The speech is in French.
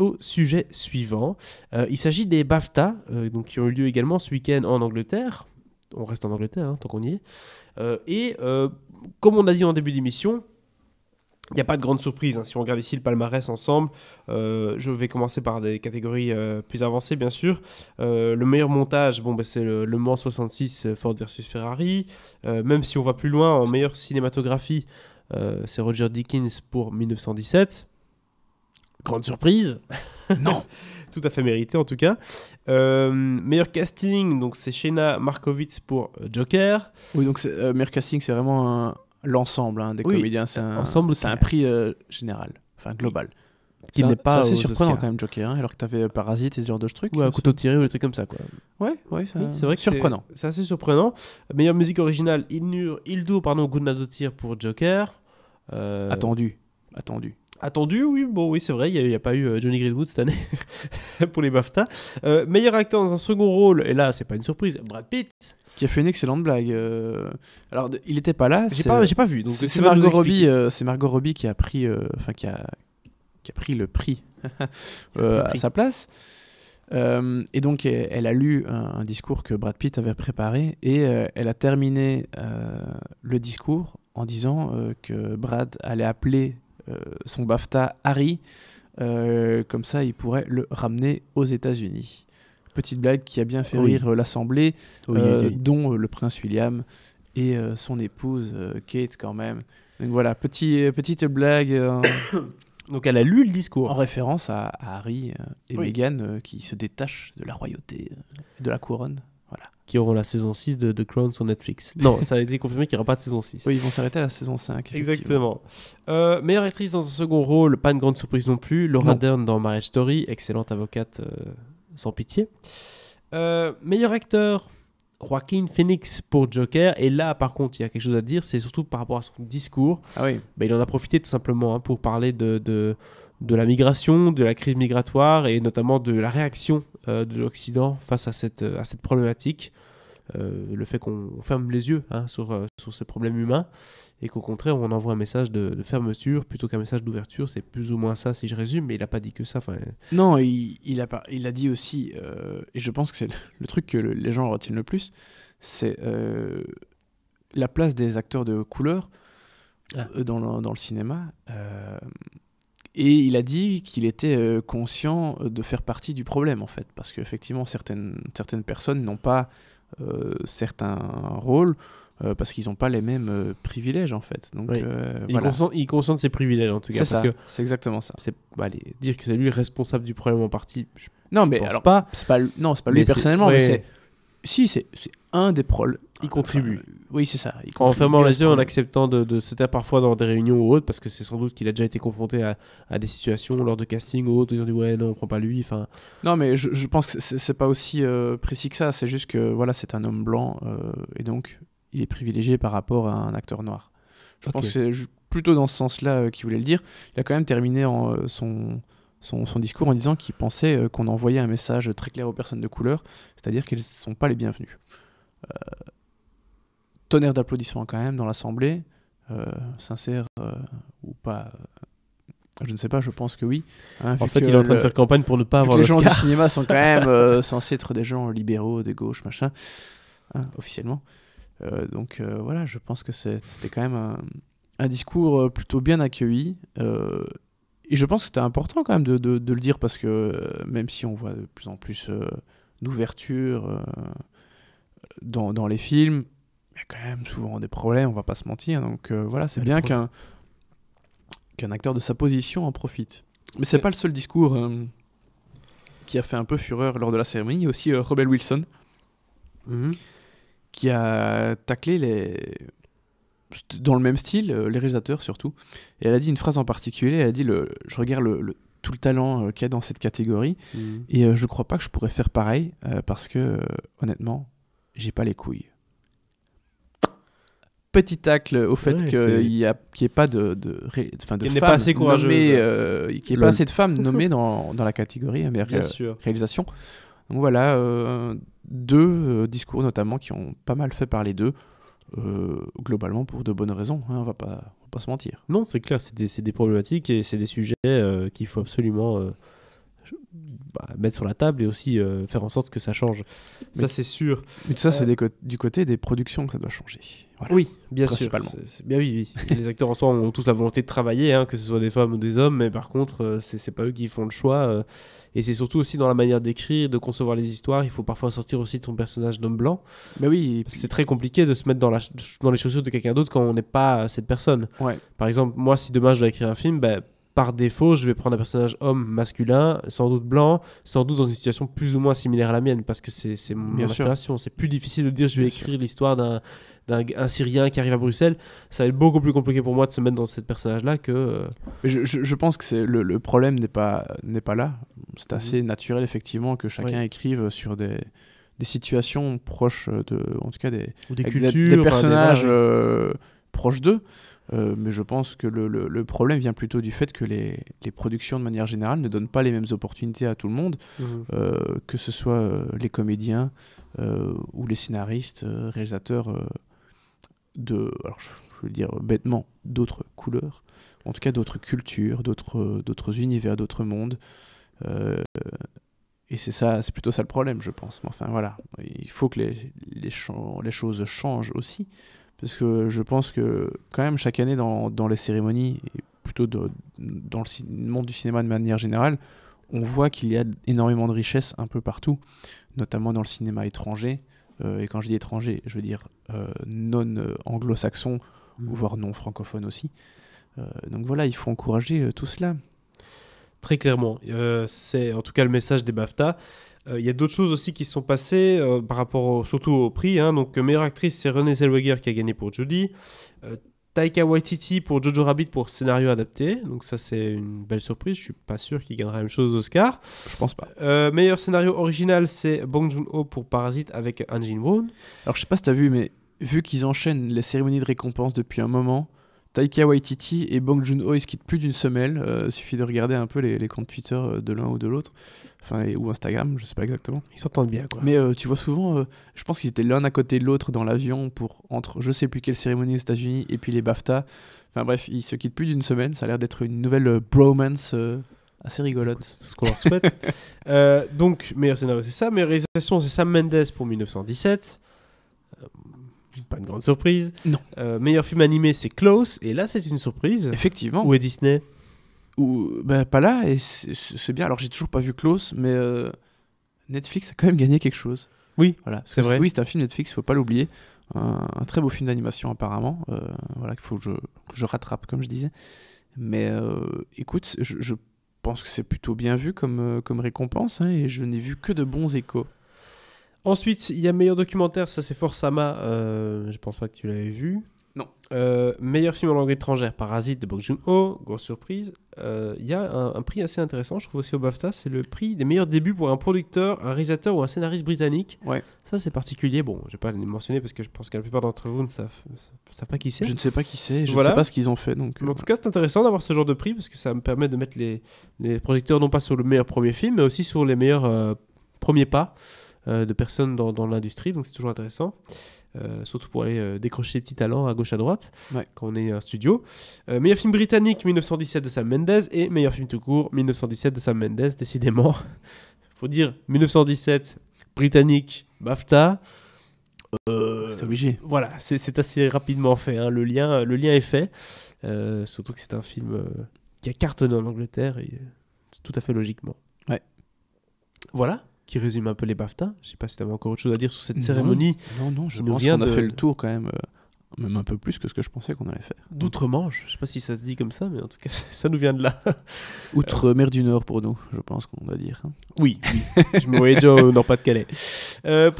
au sujet suivant. Euh, il s'agit des BAFTA, euh, donc, qui ont eu lieu également ce week-end en Angleterre. On reste en Angleterre hein, tant qu'on y est. Euh, et comme on a dit en début d'émission, il n'y a pas de grande surprise. Hein. Si on regarde ici le palmarès ensemble, je vais commencer par des catégories plus avancées, bien sûr. le meilleur montage, bon, bah, c'est le, le, Mans 66 Ford versus Ferrari. même si on va plus loin, en meilleure cinématographie, c'est Roger Dickens pour 1917 grande surprise. Non. tout à fait mérité en tout cas. Euh, meilleur casting, donc c'est Shena Markovitz pour euh, Joker. Oui, donc euh, meilleur casting, c'est vraiment l'ensemble hein, des comédiens. C'est un, ensemble, c'est un prix général, enfin global. Qui n'est pas assez surprenant quand même Joker, hein, alors que t'avais Parasite et ce genre de trucs. Ou un couteau tiré ou des trucs comme ça quoi. Ouais, oui, c'est vrai que surprenant. C'est assez surprenant. Meilleure musique originale, Ildur, Ildo pardon, Gunnadottir pour Joker. Attendu, attendu. Attendu, oui, bon, oui, c'est vrai, il n'y a, pas eu euh, Johnny Greenwood cette année pour les BAFTA. Euh, meilleur acteur dans un second rôle, et là, c'est pas une surprise, Brad Pitt. Qui a fait une excellente blague. Euh, alors, il n'était pas là. J'ai pas, pas vu. C'est Margot Robbie, c'est Margot Robbie qui a pris, enfin qui a, qui a pris le prix, à sa place. et donc, elle, a lu un, discours que Brad Pitt avait préparé et elle a terminé le discours en disant que Brad allait appeler euh, son BAFTA Harry. Euh, comme ça, il pourrait le ramener aux États-Unis. Petite blague qui a bien fait rire euh, l'Assemblée, dont le prince William et son épouse Kate quand même. Donc voilà, petite blague. Donc elle a lu le discours. En référence à, Harry et Meghan qui se détachent de la royauté, de la couronne qui auront la saison 6 de The Crown sur Netflix. Non, ça a été confirmé qu'il n'y aura pas de saison 6. Oui, ils vont s'arrêter à la saison 5. Exactement. Euh, meilleure actrice dans un second rôle, pas une grande surprise non plus. Laura Dern dans Marriage Story, excellente avocate euh, sans pitié. Euh, meilleur acteur, Joaquin Phoenix pour Joker. Et là, par contre, il y a quelque chose à dire, c'est surtout par rapport à son discours. Ah il en a profité tout simplement hein, pour parler de, de, la migration, de la crise migratoire et notamment de la réaction euh, de l'Occident face à cette, euh, à cette problématique. Euh, le fait qu'on ferme les yeux hein, sur, euh, sur problème humain et qu'au contraire on envoie un message de, fermeture plutôt qu'un message d'ouverture. C'est plus ou moins ça si je résume, mais il n'a pas dit que ça. enfin Non, il, il, a pas, il a dit aussi, euh, et je pense que c'est le, truc que les gens retiennent le plus, c'est la place des acteurs de couleur ah. dans, le, dans, le, cinéma. Et il a dit qu'il était conscient de faire partie du problème, en fait, parce qu'effectivement, certaines, certaines personnes n'ont pas euh, certains rôles euh, parce qu'ils n'ont pas les mêmes euh, privilèges en fait. Donc, il, voilà. concentre, ses privilèges en tout cas. C'est exactement ça. Bah, dire que c'est lui responsable du problème en partie, non, mais alors, pas. C'est pas, non, c'est pas lui personnellement, c'est si, c'est un des proles. Il ah, contribue. Oui, c'est ça. Il en fermant les yeux, en acceptant de, se taire parfois dans des réunions ou autres, parce que c'est sans doute qu'il a déjà été confronté à, des situations lors de casting ou autres, où ils ont dit ouais, non, on prend pas lui. Enfin... Non, mais je, pense que c'est pas aussi euh, précis que ça. C'est juste que voilà, c'est un homme blanc euh, et donc il est privilégié par rapport à un acteur noir. Je pense que c'est plutôt dans ce sens-là euh, qu'il voulait le dire. Il a quand même terminé en, son son, discours en disant qu'il pensait euh, qu'on envoyait un message très clair aux personnes de couleur, c'est-à-dire qu'ils ne sont pas les bienvenus. Euh, tonnerre d'applaudissements quand même dans l'Assemblée, euh, sincère ou pas. Je ne sais pas, je pense que oui. Hein, en fait, il est en train de faire campagne pour ne pas avoir Les gens du cinéma sont quand même censés être des gens libéraux, de gauche, machin, hein, officiellement. donc voilà, je pense que c'était quand même un, un, discours plutôt bien accueilli et je pense que c'était important quand même de, le dire parce que euh, même si on voit de plus en plus euh, d'ouverture euh, dans, les films, il y a quand même souvent des problèmes, on va pas se mentir. Donc voilà, c'est bien qu'un qu'un acteur de sa position en profite. Mais c'est pas le seul discours qui a fait un peu fureur lors de la cérémonie. Il y a aussi Rebel Wilson mm-hmm. qui a taclé les, dans le même style, euh, les réalisateurs surtout. Et elle a dit une phrase en particulier, elle a dit le, je regarde le, tout le talent euh, qu'il y a dans cette catégorie, mhm. et euh, je crois pas que je pourrais faire pareil, parce que honnêtement, j'ai pas les couilles. Petit tacle au fait qu'il n'y ait pas de, de, femmes pas assez nommées, qui pas assez de femmes nommées dans, la catégorie mais réalisation. Donc voilà, deux discours notamment qui ont pas mal fait parler d'eux. Euh, globalement pour de bonnes raisons, hein, on va pas, pas se mentir. Non, c'est clair, c'est des, des, problématiques et c'est des sujets euh, qu'il faut absolument euh, bah, mettre sur la table et aussi euh, faire en sorte que ça change. ça, c'est sûr. Mais ça, c'est euh, du côté des productions que ça doit changer. Oui, bien sûr. bien oui, oui. les acteurs en soi ont tous la volonté de travailler, hein, que ce soit des femmes ou des hommes, mais par contre, euh, c'est, c'est pas eux qui font le choix. et c'est surtout aussi dans la manière d'écrire, de concevoir les histoires. Il faut parfois sortir aussi de son personnage d'homme blanc. Mais bah oui. C'est très compliqué de se mettre dans, la, dans les chaussures de quelqu'un d'autre quand on n'est pas cette personne. Ouais. Par exemple, moi, si demain je dois écrire un film, bah, par défaut, je vais prendre un personnage homme masculin, sans doute blanc, sans doute dans une situation plus ou moins similaire à la mienne, parce que c'est mon Bien C'est plus difficile de dire je vais écrire l'histoire d'un Syrien qui arrive à Bruxelles, ça va être beaucoup plus compliqué pour moi de se mettre dans ce personnage-là que. Euh, je, je, pense que c'est le, le, problème n'est pas n'est pas là. C'est mhm. assez naturel effectivement que chacun écrive sur des, des situations proches de, en tout cas des, cultures, des, personnages. Euh, proche d'eux. Euh, mais je pense que le, problème vient plutôt du fait que les, productions, de manière générale, ne donnent pas les mêmes opportunités à tout le monde, mmh. euh, que ce soit euh, les comédiens ou les scénaristes, réalisateurs de, je, veux dire bêtement, d'autres couleurs, en tout cas d'autres cultures, d'autres univers, d'autres mondes. et c'est ça, c'est plutôt ça le problème, je pense. Mais enfin voilà, il faut que les, les choses changent aussi parce que je pense que, quand même, chaque année, dans, les cérémonies, et plutôt dans le monde du cinéma de manière générale, on voit qu'il y a énormément de richesses un peu partout, notamment dans le cinéma étranger. Euh, et quand je dis étranger, je veux dire euh, non euh, anglo-saxon, ou mmh. voire non francophone aussi. donc voilà, il faut encourager tout cela. Très clairement, c'est en tout cas le message des BAFTA. Euh, il y a d'autres choses aussi qui se sont passées euh, par rapport surtout au prix. Hein. donc euh, meilleure actrice, c'est Renée Zellweger qui a gagné pour Judy. Taika Waititi pour Jojo Rabbit pour scénario adapté. Donc ça c'est une belle surprise. Je suis pas sûr qu'il gagnera la même chose aux Oscars. Je pense pas. meilleur scénario original c'est Bong Joon-ho pour Parasite avec Anjin jin Alors je sais pas si t'as vu mais vu qu'ils enchaînent les cérémonies de récompense depuis un moment, Taika Waititi et Bang Joon-ho, ils se quittent plus d'une semelle. il euh, suffit de regarder un peu les, comptes Twitter euh, de l'un ou de l'autre, enfin ou Instagram, je sais pas exactement. Ils s'entendent bien, quoi. Mais euh, tu vois souvent, je pense qu'ils étaient l'un à côté de l'autre dans l'avion pour entre je sais plus quelle cérémonie aux États-Unis et puis les BAFTA. Enfin bref, ils se quittent plus d'une semaine. Ça a l'air d'être une nouvelle bromance assez rigolote. ce qu'on leur souhaite. donc, meilleur scénario, c'est ça. mais réalisation, c'est Sam Mendes pour 1917 pas une grande surprise. Non. Euh, meilleur film animé, c'est Close, et là, c'est une surprise. Effectivement. Où est Disney Où, bah, Pas là, et c'est bien. Alors, j'ai toujours pas vu Close, mais euh, Netflix a quand même gagné quelque chose. Oui, voilà. c'est vrai. Oui, c'est un film Netflix, faut pas l'oublier. Un, très beau film d'animation, apparemment. Euh, voilà, qu'il faut que je, je, rattrape, comme je disais. Mais euh, écoute, je, pense que c'est plutôt bien vu comme, comme récompense, hein, et je n'ai vu que de bons échos. Ensuite, il y a meilleur documentaire, ça c'est For Sama, euh, je pense pas que tu l'avais vu. Non. Euh, meilleur film en langue étrangère, Parasite de Bong Joon-ho, grosse surprise. Il euh, y a un, prix assez intéressant, je trouve aussi au BAFTA, c'est le prix des meilleurs débuts pour un producteur, un réalisateur ou un scénariste britannique. Ouais. Ça c'est particulier, bon, je vais pas les mentionner parce que je pense que la plupart d'entre vous ne savent, pas qui c'est. Je ne sais pas qui c'est, je ne sais pas ce qu'ils ont fait. Donc, en euh, tout cas, c'est intéressant d'avoir ce genre de prix parce que ça me permet de mettre les, les, projecteurs non pas sur le meilleur premier film, mais aussi sur les meilleurs premiers pas. Euh, de personnes dans, dans l'industrie, donc c'est toujours intéressant. Euh, surtout pour aller euh, décrocher des petits talents à gauche à droite quand on est un studio. Euh, meilleur film britannique 1917 de Sam Mendes et meilleur film tout court 1917 de Sam Mendes, décidément. Faut dire 1917 britannique BAFTA. c'est obligé. Voilà, c'est assez rapidement fait. Hein. Le, lien, le lien est fait. surtout que c'est un film qui a cartonné en Angleterre et tout à fait logiquement. Ouais. Voilà qui résume un peu les BAFTA. Je sais pas si tu avais encore autre chose à dire sur cette cérémonie. Non, non, je pense qu'on a fait le tour quand même, euh, même un peu plus que ce que je pensais qu'on allait faire. D'outre-Manche, je sais pas si ça se dit comme ça, mais en tout cas, ça nous vient de là. Outre-mer du Nord pour nous, je pense qu'on va dire. Hein. Oui, je me voyais déjà au Nord-Pas-de-Calais. Euh,